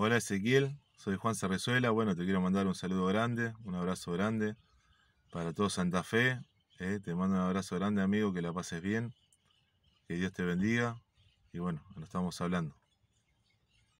Hola Ezequiel, soy Juan Cerrezuela, Bueno, te quiero mandar un saludo grande, un abrazo grande para todo Santa Fe. Eh. te mando un abrazo grande, amigo, que la pases bien, que Dios te bendiga. Y bueno, nos estamos hablando.